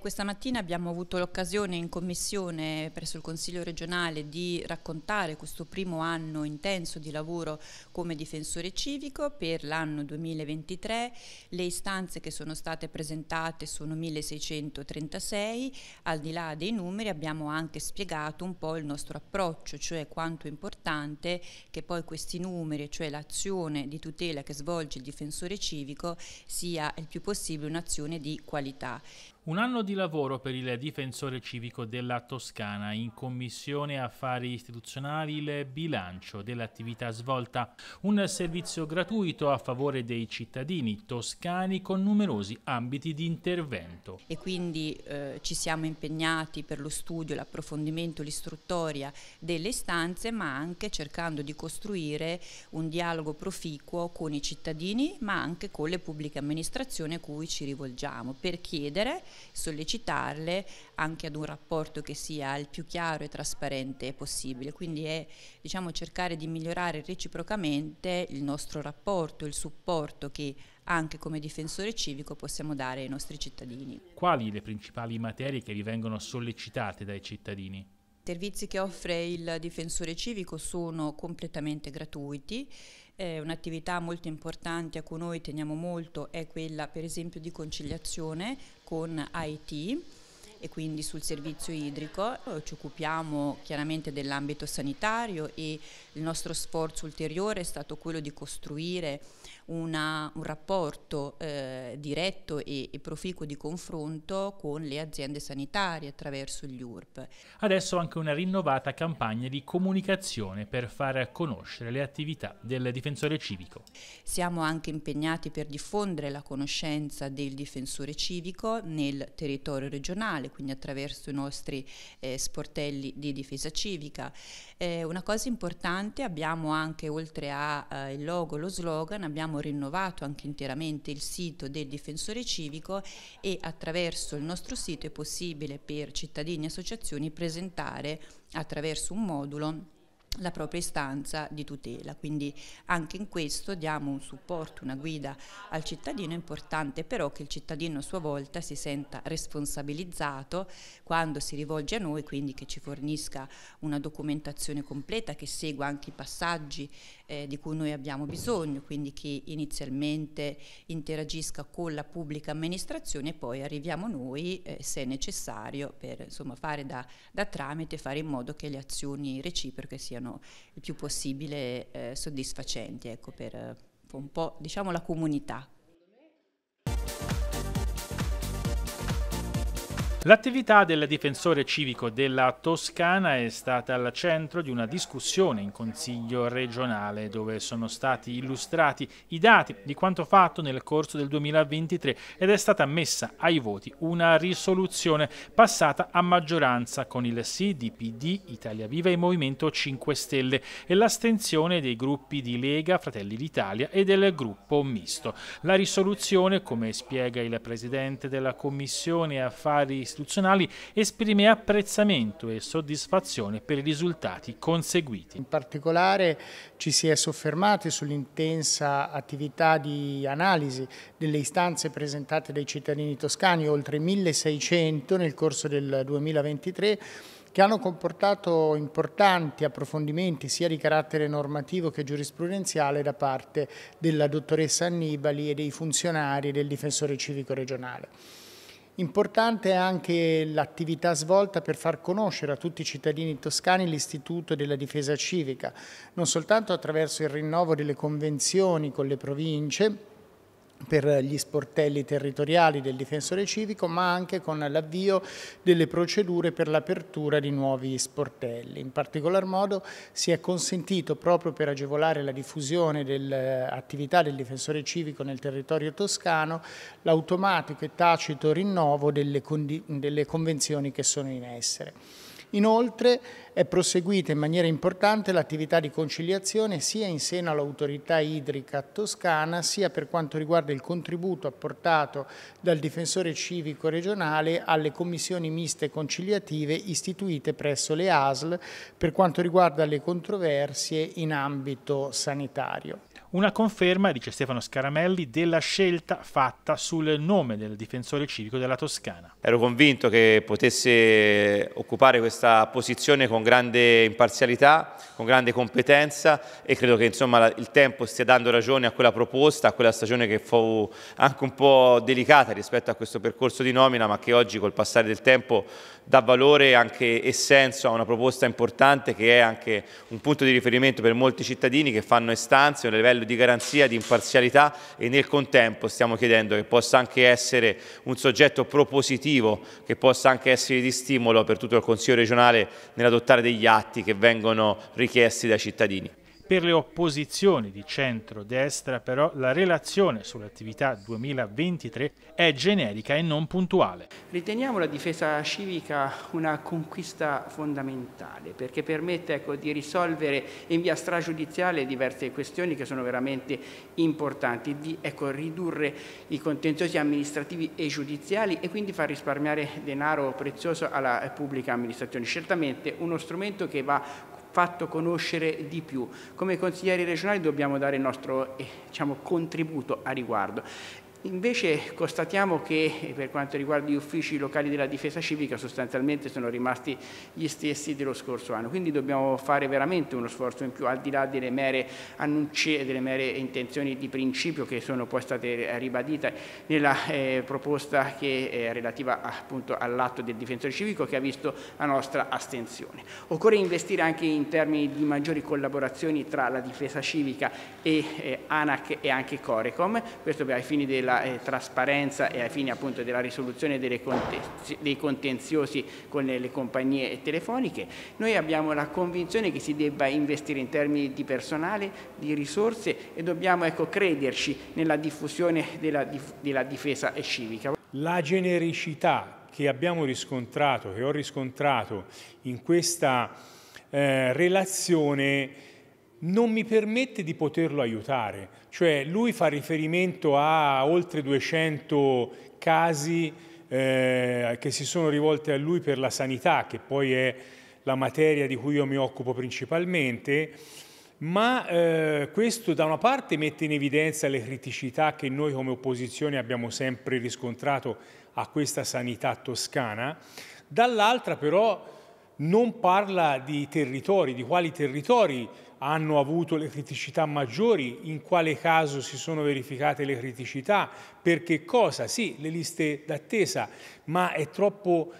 questa mattina abbiamo avuto l'occasione in commissione presso il Consiglio regionale di raccontare questo primo anno intenso di lavoro come difensore civico per l'anno 2023. Le istanze che sono state presentate sono 1636. Al di là dei numeri abbiamo anche spiegato un po' il nostro approccio, cioè quanto è importante che poi questi numeri, cioè l'azione di tutela che svolge il difensore civico, sia il più possibile un'azione di qualità. Un anno di lavoro per il difensore civico della Toscana in Commissione Affari Istituzionali il bilancio dell'attività svolta, un servizio gratuito a favore dei cittadini toscani con numerosi ambiti di intervento. E quindi eh, ci siamo impegnati per lo studio, l'approfondimento, l'istruttoria delle istanze, ma anche cercando di costruire un dialogo proficuo con i cittadini, ma anche con le pubbliche amministrazioni a cui ci rivolgiamo per chiedere sollecitarle anche ad un rapporto che sia il più chiaro e trasparente possibile. Quindi è diciamo, cercare di migliorare reciprocamente il nostro rapporto, il supporto che anche come difensore civico possiamo dare ai nostri cittadini. Quali le principali materie che vi vengono sollecitate dai cittadini? I servizi che offre il difensore civico sono completamente gratuiti, eh, un'attività molto importante a cui noi teniamo molto è quella per esempio di conciliazione con IT e quindi sul servizio idrico. Eh, ci occupiamo chiaramente dell'ambito sanitario e il nostro sforzo ulteriore è stato quello di costruire una, un rapporto eh, diretto e, e, proficuo di confronto con le aziende sanitarie attraverso gli URP. Adesso anche una rinnovata campagna di comunicazione per far conoscere le attività del difensore civico. Siamo anche impegnati per diffondere la conoscenza del difensore civico nel territorio regionale nazionale, quindi attraverso i nostri eh, sportelli di difesa civica. Eh, una cosa importante, abbiamo anche oltre al eh, logo, lo slogan, abbiamo rinnovato anche interamente il sito del difensore civico e attraverso il nostro sito è possibile per cittadini e associazioni presentare attraverso un modulo la propria istanza di tutela. Quindi anche in questo diamo un supporto, una guida al cittadino. È importante però che il cittadino a sua volta si senta responsabilizzato quando si rivolge a noi, quindi che ci fornisca una documentazione completa che segua anche i passaggi eh, di cui noi abbiamo bisogno, quindi che inizialmente interagisca con la pubblica amministrazione e poi arriviamo noi, eh, se necessario, per insomma, fare da, da, tramite, fare in modo che le azioni reciproche siano il più possibile eh, soddisfacenti ecco, per eh, un po' diciamo, la comunità. L'attività del difensore civico della Toscana è stata al centro di una discussione in Consiglio regionale dove sono stati illustrati i dati di quanto fatto nel corso del 2023 ed è stata messa ai voti una risoluzione passata a maggioranza con il sì di PD, Italia Viva e Movimento 5 Stelle e l'astensione dei gruppi di Lega, Fratelli d'Italia e del gruppo misto. La risoluzione, come spiega il Presidente della Commissione Affari istituzionali esprime apprezzamento e soddisfazione per i risultati conseguiti. In particolare ci si è soffermati sull'intensa attività di analisi delle istanze presentate dai cittadini toscani, oltre 1600 nel corso del 2023, che hanno comportato importanti approfondimenti sia di carattere normativo che giurisprudenziale da parte della dottoressa Annibali e dei funzionari del difensore civico regionale. Importante è anche l'attività svolta per far conoscere a tutti i cittadini toscani l'istituto della difesa civica, non soltanto attraverso il rinnovo delle convenzioni con le province, per gli sportelli territoriali del difensore civico, ma anche con l'avvio delle procedure per l'apertura di nuovi sportelli. In particolar modo si è consentito, proprio per agevolare la diffusione dell'attività del difensore civico nel territorio toscano, l'automatico e tacito rinnovo delle, delle convenzioni che sono in essere. Inoltre è proseguita in maniera importante l'attività di conciliazione sia in seno all'autorità idrica toscana sia per quanto riguarda il contributo apportato dal difensore civico regionale alle commissioni miste conciliative istituite presso le ASL per quanto riguarda le controversie in ambito sanitario. Una conferma, dice Stefano Scaramelli, della scelta fatta sul nome del difensore civico della Toscana. Ero convinto che potesse occupare questa posizione con grande imparzialità, con grande competenza e credo che insomma, il tempo stia dando ragione a quella proposta, a quella stagione che fu anche un po' delicata rispetto a questo percorso di nomina, ma che oggi col passare del tempo dà valore anche e senso a una proposta importante che è anche un punto di riferimento per molti cittadini che fanno istanze, un livello di garanzia, di imparzialità e nel contempo stiamo chiedendo che possa anche essere un soggetto propositivo, che possa anche essere di stimolo per tutto il Consiglio regionale nell'adottare degli atti che vengono richiesti dai cittadini. Per le opposizioni di centro-destra però la relazione sull'attività 2023 è generica e non puntuale. Riteniamo la difesa civica una conquista fondamentale perché permette ecco, di risolvere in via stragiudiziale diverse questioni che sono veramente importanti, di ecco, ridurre i contenziosi amministrativi e giudiziali e quindi far risparmiare denaro prezioso alla pubblica amministrazione. Certamente uno strumento che va fatto conoscere di più. Come consiglieri regionali dobbiamo dare il nostro eh, diciamo, contributo a riguardo. Invece constatiamo che per quanto riguarda gli uffici locali della difesa civica sostanzialmente sono rimasti gli stessi dello scorso anno, quindi dobbiamo fare veramente uno sforzo in più al di là delle mere annunci e delle mere intenzioni di principio che sono poi state eh, ribadite nella eh, proposta che è eh, relativa appunto all'atto del difensore civico che ha visto la nostra astensione. Occorre investire anche in termini di maggiori collaborazioni tra la difesa civica e eh, ANAC e anche Corecom, questo ai fini della eh, trasparenza e ai fini appunto della risoluzione contenzi dei contenziosi con le, le compagnie telefoniche. Noi abbiamo la convinzione che si debba investire in termini di personale, di risorse e dobbiamo ecco, crederci nella diffusione della, dif della difesa civica. La genericità che abbiamo riscontrato, che ho riscontrato in questa eh, relazione non mi permette di poterlo aiutare. Cioè lui fa riferimento a oltre 200 casi eh, che si sono rivolti a lui per la sanità, che poi è la materia di cui io mi occupo principalmente, ma eh, questo da una parte mette in evidenza le criticità che noi come opposizione abbiamo sempre riscontrato a questa sanità toscana, dall'altra però non parla di territori, di quali territori hanno avuto le criticità maggiori, in quale caso si sono verificate le criticità, per che cosa? Sì, le liste d'attesa, ma è troppo,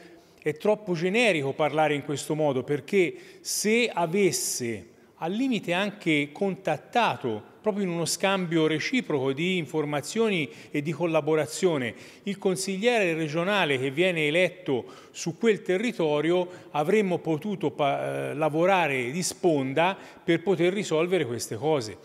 è troppo generico parlare in questo modo perché se avesse al limite anche contattato proprio in uno scambio reciproco di informazioni e di collaborazione. Il consigliere regionale che viene eletto su quel territorio avremmo potuto eh, lavorare di sponda per poter risolvere queste cose.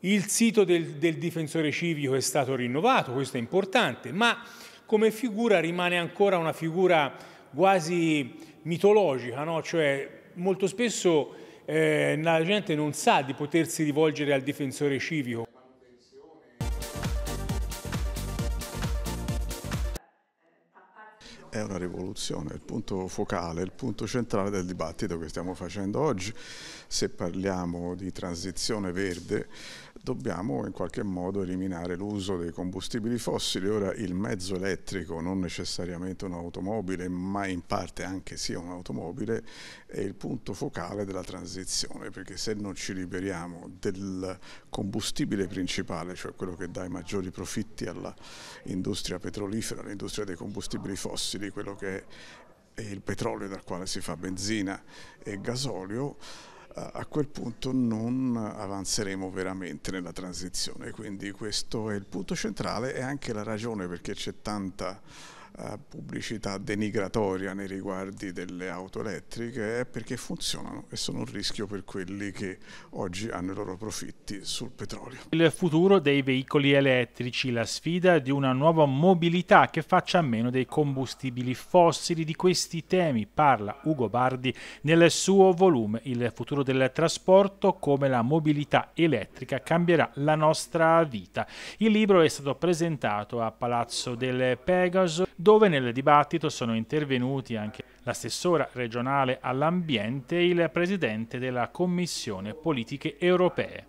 Il sito del, del difensore civico è stato rinnovato, questo è importante, ma come figura rimane ancora una figura quasi mitologica, no? cioè molto spesso eh, la gente non sa di potersi rivolgere al difensore civico. È una rivoluzione, il punto focale, il punto centrale del dibattito che stiamo facendo oggi. Se parliamo di transizione verde, dobbiamo in qualche modo eliminare l'uso dei combustibili fossili. Ora il mezzo elettrico, non necessariamente un'automobile, ma in parte anche sia un'automobile, è il punto focale della transizione, perché se non ci liberiamo del combustibile principale, cioè quello che dà i maggiori profitti all'industria petrolifera, all'industria dei combustibili fossili, quello che è il petrolio dal quale si fa benzina e gasolio, a quel punto non avanzeremo veramente nella transizione. Quindi questo è il punto centrale e anche la ragione perché c'è tanta pubblicità denigratoria nei riguardi delle auto elettriche è perché funzionano e sono un rischio per quelli che oggi hanno i loro profitti sul petrolio. Il futuro dei veicoli elettrici, la sfida di una nuova mobilità che faccia a meno dei combustibili fossili, di questi temi parla Ugo Bardi nel suo volume Il futuro del trasporto, come la mobilità elettrica cambierà la nostra vita. Il libro è stato presentato a Palazzo del Pegaso dove nel dibattito sono intervenuti anche l'assessora regionale all'ambiente e il presidente della Commissione Politiche Europee.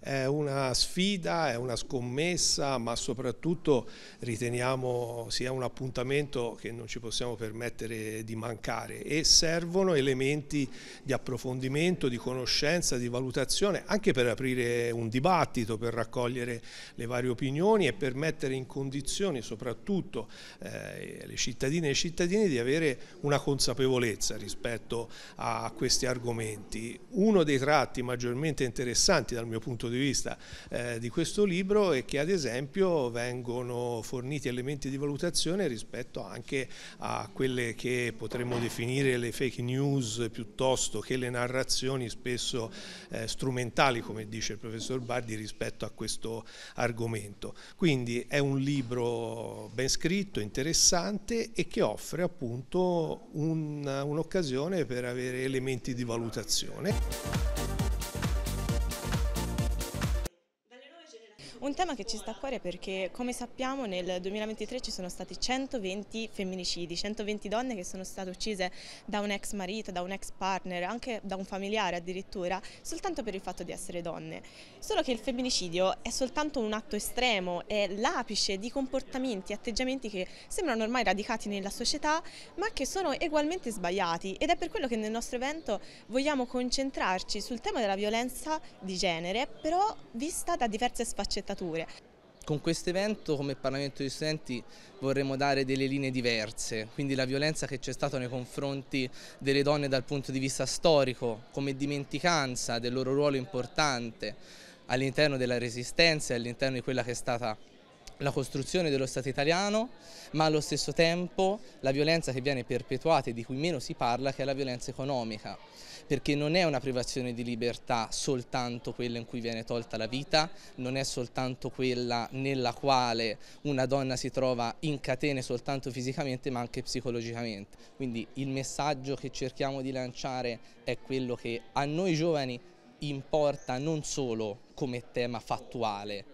È una sfida, è una scommessa, ma soprattutto riteniamo sia un appuntamento che non ci possiamo permettere di mancare e servono elementi di approfondimento, di conoscenza, di valutazione, anche per aprire un dibattito, per raccogliere le varie opinioni e per mettere in condizioni soprattutto eh, le cittadine e i cittadini di avere una consapevolezza rispetto a questi argomenti. Uno dei tratti maggiormente interessanti dal mio punto di vista punto di vista eh, di questo libro e che ad esempio vengono forniti elementi di valutazione rispetto anche a quelle che potremmo definire le fake news piuttosto che le narrazioni spesso eh, strumentali come dice il professor Bardi rispetto a questo argomento. Quindi è un libro ben scritto, interessante e che offre appunto un'occasione un per avere elementi di valutazione. Un tema che ci sta a cuore perché come sappiamo nel 2023 ci sono stati 120 femminicidi, 120 donne che sono state uccise da un ex marito, da un ex partner, anche da un familiare addirittura, soltanto per il fatto di essere donne. Solo che il femminicidio è soltanto un atto estremo, è l'apice di comportamenti, atteggiamenti che sembrano ormai radicati nella società ma che sono ugualmente sbagliati ed è per quello che nel nostro evento vogliamo concentrarci sul tema della violenza di genere però vista da diverse sfaccettature sfaccettature. Con questo evento come Parlamento di Studenti vorremmo dare delle linee diverse, quindi la violenza che c'è stata nei confronti delle donne dal punto di vista storico, come dimenticanza del loro ruolo importante all'interno della resistenza e all'interno di quella che è stata la costruzione dello Stato italiano, ma allo stesso tempo la violenza che viene perpetuata e di cui meno si parla che è la violenza economica, perché non è una privazione di libertà soltanto quella in cui viene tolta la vita, non è soltanto quella nella quale una donna si trova in catene soltanto fisicamente ma anche psicologicamente. Quindi il messaggio che cerchiamo di lanciare è quello che a noi giovani importa non solo come tema fattuale,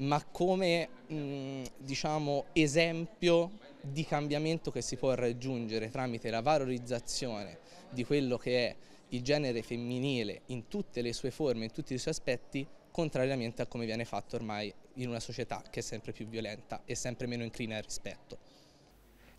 ma come mh, mm, diciamo, esempio di cambiamento che si può raggiungere tramite la valorizzazione di quello che è il genere femminile in tutte le sue forme, in tutti i suoi aspetti, contrariamente a come viene fatto ormai in una società che è sempre più violenta e sempre meno inclina al rispetto.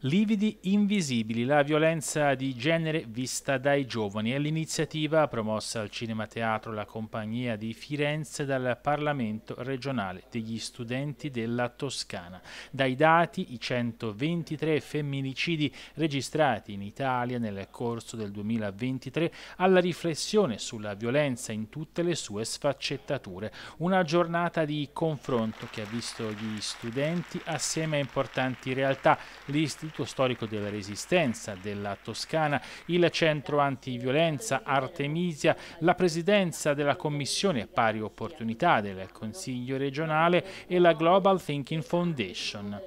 Lividi Invisibili, la violenza di genere vista dai giovani. È l'iniziativa promossa al Cinema Teatro La Compagnia di Firenze dal Parlamento regionale degli studenti della Toscana. Dai dati, i 123 femminicidi registrati in Italia nel corso del 2023 alla riflessione sulla violenza in tutte le sue sfaccettature. Una giornata di confronto che ha visto gli studenti assieme a importanti realtà, l'istituto l'Istituto Storico della Resistenza della Toscana, il Centro Antiviolenza Artemisia, la Presidenza della Commissione Pari Opportunità del Consiglio regionale e la Global Thinking Foundation.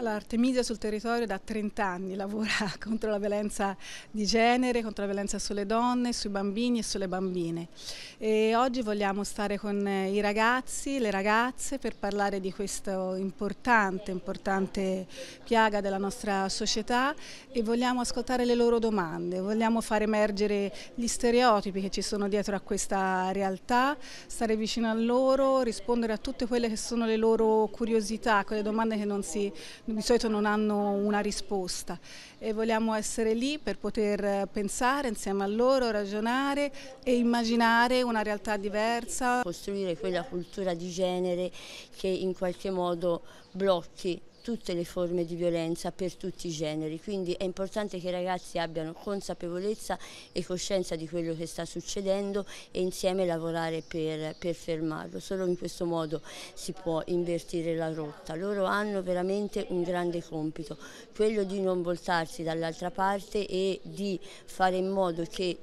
Allora, Artemisia sul territorio da 30 anni lavora contro la violenza di genere, contro la violenza sulle donne, sui bambini e sulle bambine. E oggi vogliamo stare con eh, i ragazzi, le ragazze, per parlare di questa importante, importante piaga della nostra società e vogliamo ascoltare le loro domande, vogliamo far emergere gli stereotipi che ci sono dietro a questa realtà, stare vicino a loro, rispondere a tutte quelle che sono le loro curiosità, quelle domande che non si di solito non hanno una risposta e vogliamo essere lì per poter pensare insieme a loro, ragionare e immaginare una realtà diversa. Costruire quella cultura di genere che in qualche modo blocchi tutte le forme di violenza per tutti i generi, quindi è importante che i ragazzi abbiano consapevolezza e coscienza di quello che sta succedendo e insieme lavorare per, per fermarlo, solo in questo modo si può invertire la rotta, loro hanno veramente un grande compito, quello di non voltarsi dall'altra parte e di fare in modo che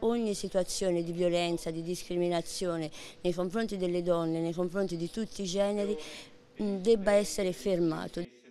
ogni situazione di violenza, di discriminazione nei confronti delle donne, nei confronti di tutti i generi debba essere fermato.